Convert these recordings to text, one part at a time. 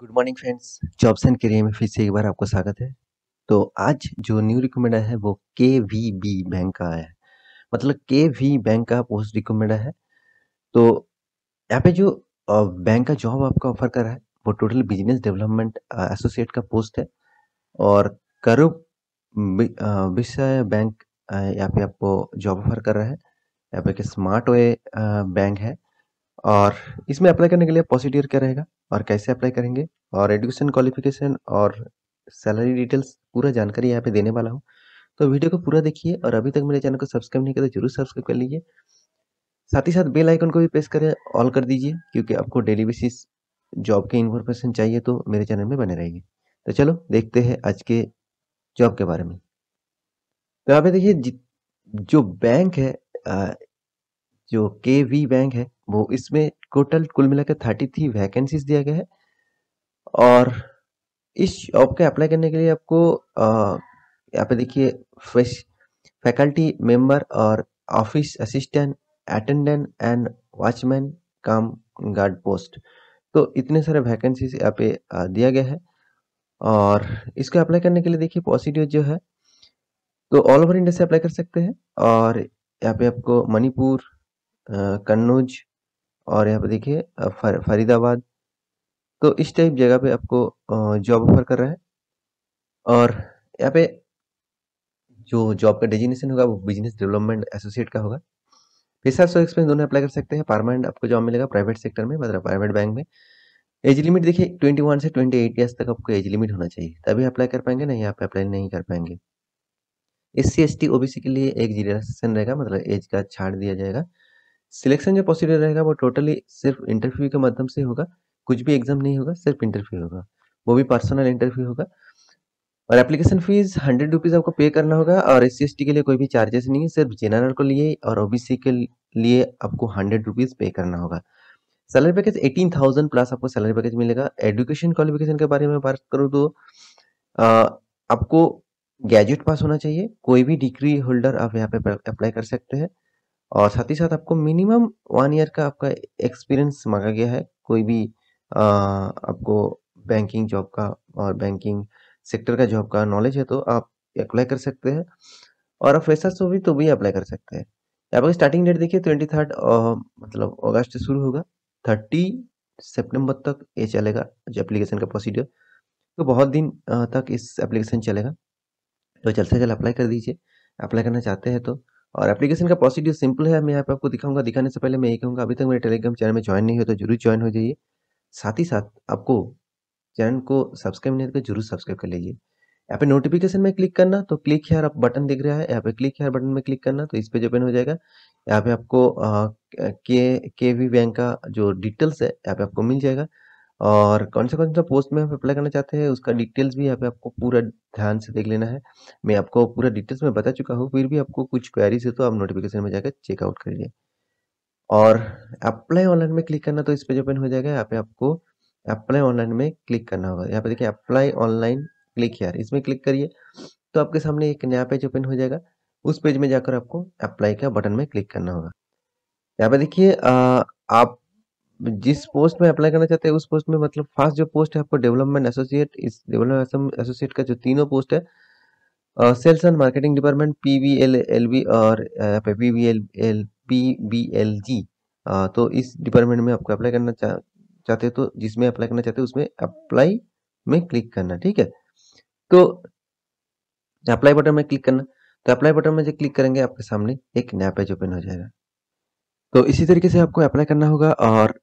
good morning friends jobs and career में फिर से एक बार आपको स्वागत है तो आज जो न्यू रिकमेंडा है वो के वी बी बैंक का है मतलब के वी बैंक का पोस्ट रिकमेंडा है तो यहाँ पे जो बैंक का जॉब आपका ऑफर कर रहा है वो टोटल बिजनेस डेवलपमेंट एसोसिएट का पोस्ट है और करूब विश्व बैंक यहाँ पे आपको जॉब ऑफर कर रहा है यहाँ पे स्मार्ट वे बैंक है और इसमें अप्लाई करने के लिए प्रोसीडियर क्या रहेगा और कैसे अप्लाई करेंगे और एडुकेशन क्वालिफिकेशन और सैलरी डिटेल्स पूरा जानकारी यहाँ पे देने वाला हूँ तो वीडियो को पूरा देखिए और अभी तक मेरे चैनल को सब्सक्राइब नहीं किया तो जरूर सब्सक्राइब कर लीजिए साथ ही साथ बेल आइकन को भी प्रेस करें ऑल कर दीजिए क्योंकि आपको डेली बेसिस जॉब के इन्फॉर्मेशन चाहिए तो मेरे चैनल में बने रहेंगे तो चलो देखते हैं आज के जॉब के बारे में तो यहाँ पे देखिए जो बैंक है जो के वी बैंक है वो इसमें टोटल कुल मिलाकर थर्टी थ्री वैकेंसीज दिया गया है और इस जॉब के अप्लाई करने के लिए आपको यहाँ पे देखिए फैकल्टी मेंबर और office assistant attendant and watchman काम गार्ड पोस्ट तो इतने सारे वैकेंसीज यहाँ पे दिया गया है और इसको अप्लाई करने के लिए देखिए पॉजिटिव जो है तो ऑल ओवर इंडिया से अप्लाई कर सकते हैं और यहाँ पे आपको मणिपुर कन्नौज और यहाँ पे देखिए फर, फरीदाबाद तो इस टाइप जगह पे आपको जॉब ऑफर कर रहा है और यहाँ पे जो जॉब का डेजिनेशन होगा वो बिजनेस डेवलपमेंट एसोसिएट का होगा रिसर्च और एक्सपीरियंस दोनों अप्लाई कर सकते हैं परमानेंट आपको जॉब मिलेगा प्राइवेट सेक्टर में मतलब प्राइवेट बैंक में एज लिमिट देखिए 21 से 28 एट ईयर्स तक आपको एज लिमिट होना चाहिए तभी अप्लाई कर पाएंगे नहीं आप अप्लाई नहीं कर पाएंगे S C S T O B C के लिए एक जीरो रहेगा मतलब एज का छाड़ दिया जाएगा सिलेक्शन जो प्रोसीजर रहेगा वो टोटली सिर्फ इंटरव्यू के माध्यम से होगा कुछ भी एग्जाम नहीं होगा सिर्फ इंटरव्यू होगा वो भी पर्सनल इंटरव्यू होगा और एप्लीकेशन फीस हंड्रेड रुपीज़ आपको पे करना होगा और एस सी के लिए कोई भी चार्जेस नहीं है सिर्फ जनरल के लिए और ओबीसी के लिए आपको हंड्रेड रुपीज़ पे करना होगा salary package eighteen thousand plus आपको सैलरी पैकेज मिलेगा एजुकेशन क्वालिफिकेशन के बारे में बात करूँ तो आ, आपको ग्रेजुएट पास होना चाहिए कोई भी डिग्री होल्डर आप यहाँ पे अप्लाई कर सकते हैं और साथ ही साथ आपको मिनिमम वन ईयर का आपका एक्सपीरियंस मांगा गया है कोई भी आ, आपको बैंकिंग जॉब का और बैंकिंग सेक्टर का जॉब का नॉलेज है तो आप अप्लाई कर सकते हैं और आप फ्रेशर्स हो भी तो भी अप्लाई कर सकते हैं यहाँ पर स्टार्टिंग डेट देखिए ट्वेंटी थर्ड मतलब अगस्त से शुरू होगा थर्टी सेप्टेम्बर तक ये चलेगा जो एप्लीकेशन का प्रोसीडियर तो बहुत दिन तक इस एप्लीकेशन चलेगा तो जल्द से जल्द अप्लाई कर दीजिए अप्लाई करना चाहते हैं तो और एप्लीकेशन का प्रोसीड्यू सिंपल है मैं यहाँ पे आपको दिखाऊंगा दिखाने से पहले मैं ये कहूँगा अभी तक मेरे टेलीग्राम चैनल में ज्वाइन नहीं हो तो जरूर ज्वाइन हो जाइए साथ ही साथ आपको चैनल को सब्सक्राइब नहीं कर तो जरूर सब्सक्राइब कर लीजिए यहाँ पे नोटिफिकेशन में क्लिक करना तो क्लिक हेयर आप बटन दिख रहा है यहाँ पे क्लिक हेयर बटन में क्लिक करना तो इस पेज ओपन हो जाएगा यहाँ पे आपको के के वी बैंक का जो डिटेल्स है यहाँ पे आपको मिल जाएगा और कौन से कौन से पोस्ट में आप अप्लाई करना चाहते हैं उसका डिटेल्स भी यहाँ पे आपको पूरा ध्यान से देख लेना है मैं आपको पूरा डिटेल्स में बता चुका हूँ फिर भी आपको कुछ क्वेरीज है तो आप नोटिफिकेशन में जाकर चेकआउट करिए और अप्लाई ऑनलाइन में क्लिक करना तो इस पेज ओपन हो जाएगा यहाँ पे आपको अप्लाई ऑनलाइन में क्लिक करना होगा यहाँ पे देखिए अप्लाई ऑनलाइन क्लिक यार इसमें क्लिक करिए तो आपके सामने एक नया पेज ओपन हो जाएगा उस पेज में जाकर आपको अप्लाई का बटन में क्लिक करना होगा यहाँ पे देखिए आप जिस पोस्ट में अप्लाई करना चाहते हैं उस पोस्ट में मतलब फर्स्ट जो पोस्ट है आपको डेवलपमेंट एसोसिएट इस डेवलपमेंट एसोसिएट का जो तीनों पोस्ट है sales and marketing department P और P L L P L G तो इस डिपार्टमेंट में आपको अप्लाई करना चा, चाहते तो जिसमें अप्लाई करना चाहते उसमें अप्लाई में क्लिक करना ठीक है तो अप्लाई बटन में क्लिक करना तो अप्लाई बटन में जो क्लिक करेंगे आपके सामने एक नया पेज ओपन हो जाएगा तो इसी तरीके से आपको अप्लाई करना होगा और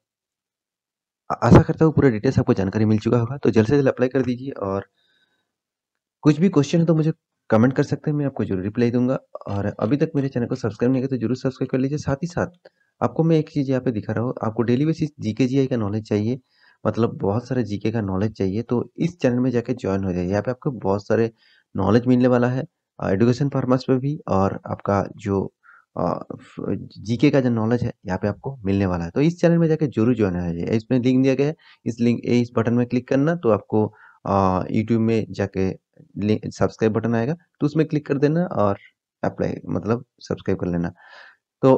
आशा करता हूँ पूरा डिटेल्स आपको जानकारी मिल चुका होगा तो जल्द से जल्द अप्लाई कर दीजिए और कुछ भी क्वेश्चन है तो मुझे कमेंट कर सकते हैं मैं आपको जरूर रिप्लाई दूंगा और अभी तक मेरे चैनल को सब्सक्राइब नहीं किया तो जरूर सब्सक्राइब कर लीजिए साथ ही साथ आपको मैं एक चीज़ यहाँ पे दिखा रहा हूँ आपको डेली बेसिस जीके जीआई का नॉलेज चाहिए मतलब बहुत सारे जीके का नॉलेज चाहिए तो इस चैनल में जाके ज्वाइन हो जाए यहाँ पे आपको बहुत सारे नॉलेज मिलने वाला है एडुकेशन फार्मास पे भी और आपका जो जीके का जो नॉलेज है यहाँ पे आपको मिलने वाला है तो इस चैनल में जाके जरूर ज्वाइन हो जाइए इसमें लिंक दिया गया है इस लिंक इस बटन में क्लिक करना तो आपको यूट्यूब में जाके सब्सक्राइब बटन आएगा तो उसमें क्लिक कर देना और अप्लाई मतलब सब्सक्राइब कर लेना तो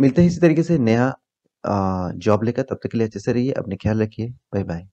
मिलते हैं इसी तरीके से नया जॉब लेकर तब तक के लिए अच्छे से रहिए अपने ख्याल रखिए बाय बाय